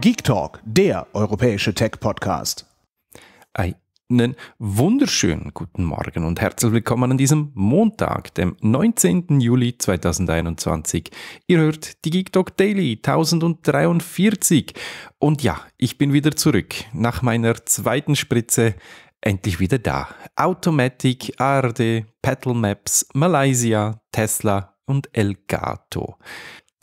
Geek Talk, der europäische Tech-Podcast. Einen wunderschönen guten Morgen und herzlich willkommen an diesem Montag, dem 19. Juli 2021. Ihr hört die Geek Talk Daily 1043. Und ja, ich bin wieder zurück nach meiner zweiten Spritze. Endlich wieder da. Automatic, ARD, Petal Maps, Malaysia, Tesla und Elgato.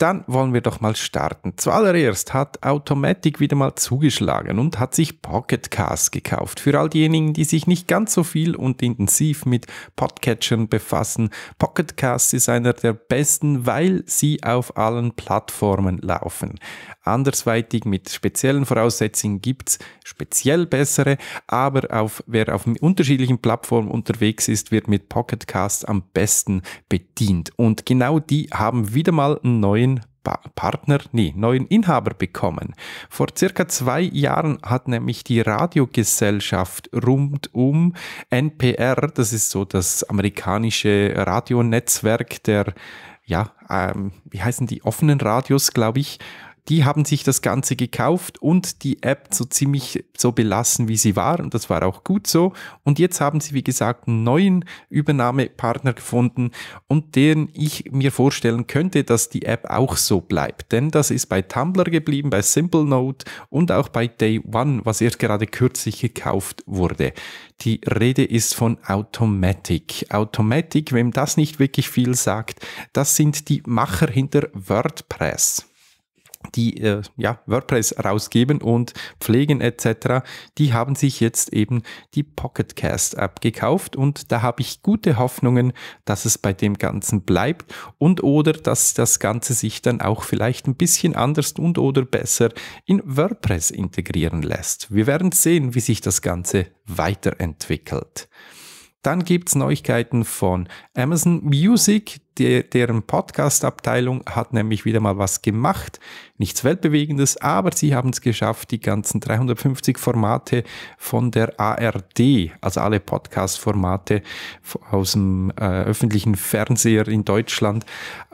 Dann wollen wir doch mal starten. Zuallererst hat Automatic wieder mal zugeschlagen und hat sich Pocket Casts gekauft. Für all diejenigen, die sich nicht ganz so viel und intensiv mit Podcatchern befassen, Pocket Casts ist einer der besten, weil sie auf allen Plattformen laufen andersweitig mit speziellen Voraussetzungen gibt es speziell bessere, aber auf, wer auf unterschiedlichen Plattformen unterwegs ist, wird mit Pocket Cast am besten bedient. Und genau die haben wieder mal einen neuen Partner, nee, neuen Inhaber bekommen. Vor circa zwei Jahren hat nämlich die Radiogesellschaft rund um NPR, das ist so das amerikanische Radionetzwerk der, ja, ähm, wie heißen die offenen Radios, glaube ich, die haben sich das Ganze gekauft und die App so ziemlich so belassen, wie sie war. Und das war auch gut so. Und jetzt haben sie, wie gesagt, einen neuen Übernahmepartner gefunden und den ich mir vorstellen könnte, dass die App auch so bleibt. Denn das ist bei Tumblr geblieben, bei SimpleNote und auch bei Day One, was erst gerade kürzlich gekauft wurde. Die Rede ist von Automatic. Automatic, wem das nicht wirklich viel sagt, das sind die Macher hinter WordPress die äh, ja, WordPress rausgeben und pflegen etc., die haben sich jetzt eben die Pocketcast abgekauft und da habe ich gute Hoffnungen, dass es bei dem Ganzen bleibt und oder dass das Ganze sich dann auch vielleicht ein bisschen anders und oder besser in WordPress integrieren lässt. Wir werden sehen, wie sich das Ganze weiterentwickelt. Dann gibt's Neuigkeiten von Amazon Music. Die, deren Podcast-Abteilung hat nämlich wieder mal was gemacht. Nichts Weltbewegendes, aber sie haben es geschafft, die ganzen 350 Formate von der ARD, also alle Podcast-Formate aus dem äh, öffentlichen Fernseher in Deutschland,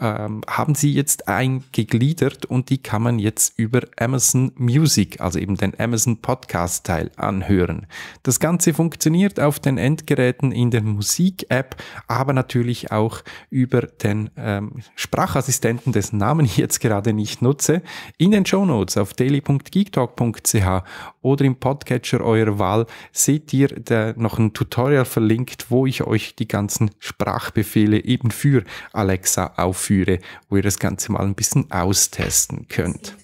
ähm, haben sie jetzt eingegliedert und die kann man jetzt über Amazon Music, also eben den Amazon Podcast-Teil, anhören. Das Ganze funktioniert auf den Endgeräten in der Musik-App, aber natürlich auch über den ähm, Sprachassistenten, dessen Namen ich jetzt gerade nicht nutze, in den Show Notes auf daily.geektalk.ch oder im Podcatcher eurer Wahl seht ihr da noch ein Tutorial verlinkt, wo ich euch die ganzen Sprachbefehle eben für Alexa aufführe, wo ihr das Ganze mal ein bisschen austesten könnt.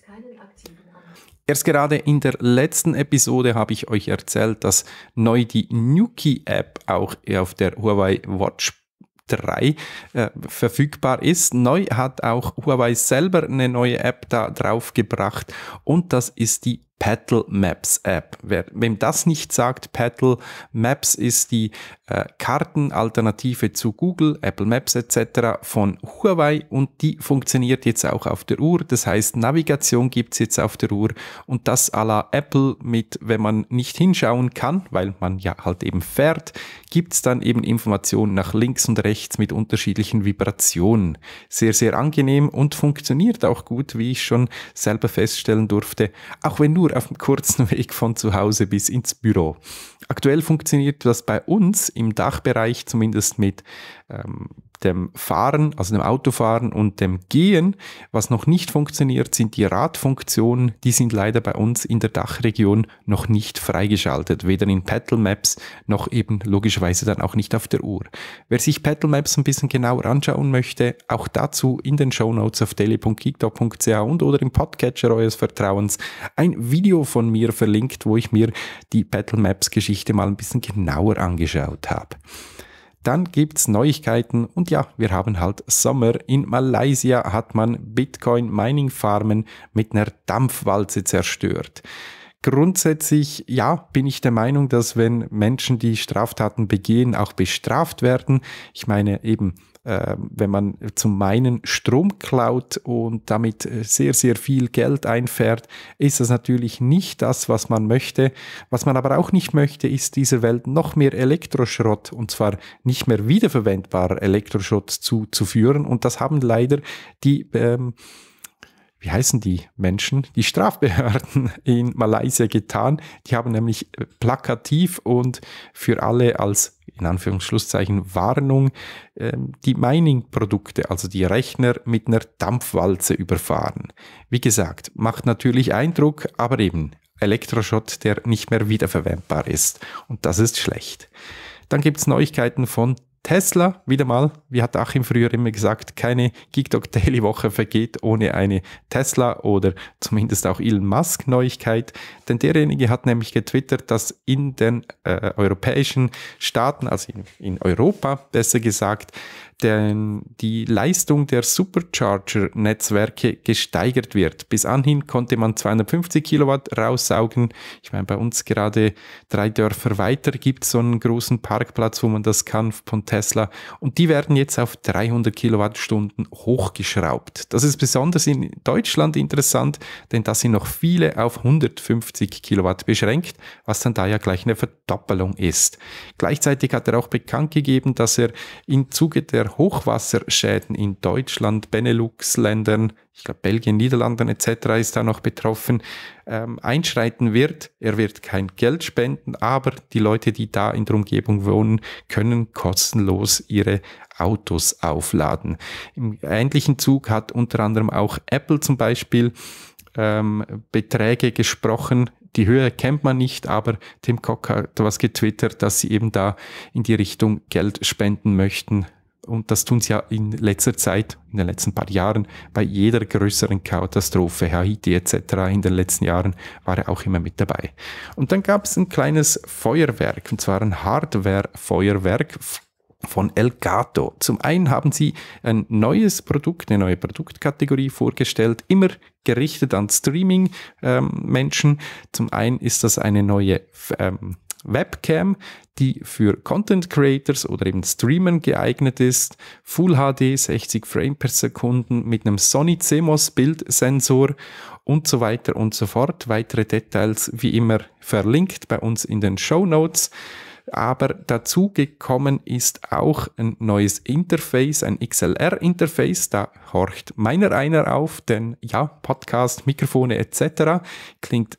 Erst gerade in der letzten Episode habe ich euch erzählt, dass neu die Nuki-App auch auf der Huawei Watch 3 äh, verfügbar ist. Neu hat auch Huawei selber eine neue App da draufgebracht und das ist die Paddle Maps App. Wer, wem das nicht sagt, Paddle Maps ist die äh, Kartenalternative zu Google, Apple Maps etc. von Huawei und die funktioniert jetzt auch auf der Uhr. Das heißt, Navigation gibt es jetzt auf der Uhr und das à la Apple mit, wenn man nicht hinschauen kann, weil man ja halt eben fährt, gibt es dann eben Informationen nach links und rechts mit unterschiedlichen Vibrationen. Sehr, sehr angenehm und funktioniert auch gut, wie ich schon selber feststellen durfte, auch wenn nur auf dem kurzen Weg von zu Hause bis ins Büro. Aktuell funktioniert das bei uns im Dachbereich zumindest mit ähm, dem Fahren, also dem Autofahren und dem Gehen. Was noch nicht funktioniert, sind die Radfunktionen. Die sind leider bei uns in der Dachregion noch nicht freigeschaltet, weder in Pedal Maps noch eben logischerweise dann auch nicht auf der Uhr. Wer sich Pedal Maps ein bisschen genauer anschauen möchte, auch dazu in den Show Notes auf daily.geekdog.ch und oder im Podcatcher eures Vertrauens ein Video von mir verlinkt, wo ich mir die Pedal Maps Geschichte mal ein bisschen genauer angeschaut habe. Dann gibt's Neuigkeiten und ja, wir haben halt Sommer. In Malaysia hat man Bitcoin-Mining-Farmen mit einer Dampfwalze zerstört. Grundsätzlich, ja, bin ich der Meinung, dass wenn Menschen, die Straftaten begehen, auch bestraft werden. Ich meine eben, ähm, wenn man zum meinen Strom klaut und damit äh, sehr, sehr viel Geld einfährt, ist das natürlich nicht das, was man möchte. Was man aber auch nicht möchte, ist dieser Welt noch mehr Elektroschrott und zwar nicht mehr wiederverwendbar Elektroschrott zuzuführen. Und das haben leider die ähm, wie heißen die Menschen, die Strafbehörden in Malaysia getan. Die haben nämlich plakativ und für alle als in Anführungsschlusszeichen Warnung ähm, die Mining-Produkte, also die Rechner mit einer Dampfwalze überfahren. Wie gesagt, macht natürlich Eindruck, aber eben Elektroschott, der nicht mehr wiederverwendbar ist. Und das ist schlecht. Dann gibt es Neuigkeiten von Tesla, wieder mal, wie hat Achim früher immer gesagt, keine Geekdog Daily Woche vergeht ohne eine Tesla oder zumindest auch Elon Musk Neuigkeit, denn derjenige hat nämlich getwittert, dass in den äh, europäischen Staaten, also in, in Europa besser gesagt, den, die Leistung der Supercharger-Netzwerke gesteigert wird. Bis anhin konnte man 250 Kilowatt raussaugen. Ich meine, bei uns gerade drei Dörfer weiter gibt es so einen großen Parkplatz, wo man das kann von Tesla. Und die werden jetzt auf 300 Kilowattstunden hochgeschraubt. Das ist besonders in Deutschland interessant, denn da sind noch viele auf 150 Kilowatt beschränkt, was dann da ja gleich eine Verdoppelung ist. Gleichzeitig hat er auch bekannt gegeben, dass er im Zuge der der Hochwasserschäden in Deutschland, Benelux-Ländern, ich glaube Belgien, Niederlanden etc. ist da noch betroffen, ähm, einschreiten wird. Er wird kein Geld spenden, aber die Leute, die da in der Umgebung wohnen, können kostenlos ihre Autos aufladen. Im ähnlichen Zug hat unter anderem auch Apple zum Beispiel ähm, Beträge gesprochen. Die Höhe kennt man nicht, aber Tim Cook hat was getwittert, dass sie eben da in die Richtung Geld spenden möchten und das tun sie ja in letzter Zeit, in den letzten paar Jahren, bei jeder größeren Katastrophe, Haiti etc. in den letzten Jahren war er auch immer mit dabei. Und dann gab es ein kleines Feuerwerk, und zwar ein Hardware-Feuerwerk von Elgato. Zum einen haben sie ein neues Produkt, eine neue Produktkategorie vorgestellt, immer gerichtet an Streaming-Menschen. Ähm, Zum einen ist das eine neue ähm, Webcam, die für Content Creators oder eben Streamern geeignet ist, Full HD 60 Frames per Sekunden mit einem Sony CMOS Bildsensor und so weiter und so fort. Weitere Details wie immer verlinkt bei uns in den Show Notes. Aber dazu gekommen ist auch ein neues Interface, ein XLR-Interface. Da horcht meiner einer auf, denn ja, Podcast, Mikrofone etc. klingt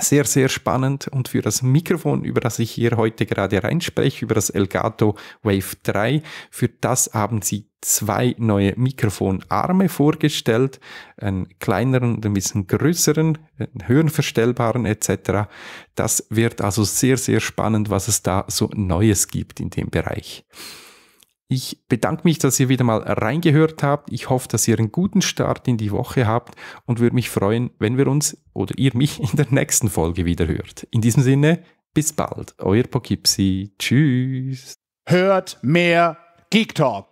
sehr, sehr spannend und für das Mikrofon, über das ich hier heute gerade reinspreche, über das Elgato Wave 3, für das haben sie zwei neue Mikrofonarme vorgestellt, einen kleineren und ein bisschen größeren, einen höhenverstellbaren etc. Das wird also sehr, sehr spannend, was es da so Neues gibt in dem Bereich. Ich bedanke mich, dass ihr wieder mal reingehört habt. Ich hoffe, dass ihr einen guten Start in die Woche habt und würde mich freuen, wenn wir uns oder ihr mich in der nächsten Folge wieder hört. In diesem Sinne, bis bald. Euer Pokipsi. Tschüss. Hört mehr Geek Talk.